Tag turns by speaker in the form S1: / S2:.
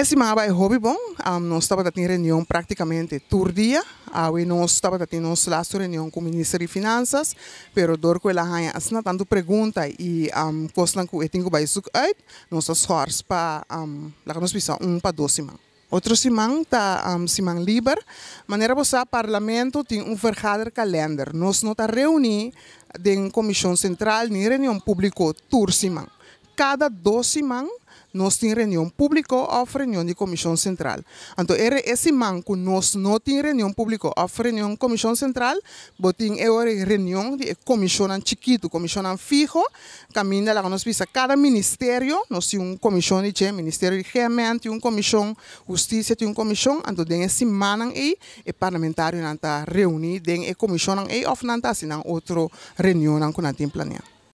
S1: Esse maba é hobby bom. Um, nós estávamos tendo reunião praticamente todo dia. Uh, ah, nós estávamos tendo nossa last reunião com o Ministro de Finanças, durante dorco ela ganha assim tantas perguntas e um, costan que eu tenho vai isso aí. Nossas horas para um, lá nos pisa um para dois semanas. Outro semana está um, semana livre. Maneira que o parlamento tem um verdadeiro calendário. Nós não estamos reunidos em Comissão Central nem reunião pública toda semana. cada dos semanas nos tiene reunión pública o reunión de comisión central. Entonces, era man que no tiene reunión reunión pública o reunión de comisión central, botin e agora reunión de comisión chiquito, comissão fijo, camina la nos visa cada ministerio. nos tiene una comisión de ministerio, de Realmente, tiene un comisión justicia, tiene un comisión, entonces, esse man semana e parlamentario não está reunido, tem eh, a comisión ahí, ou não está assim, reunión que planeado.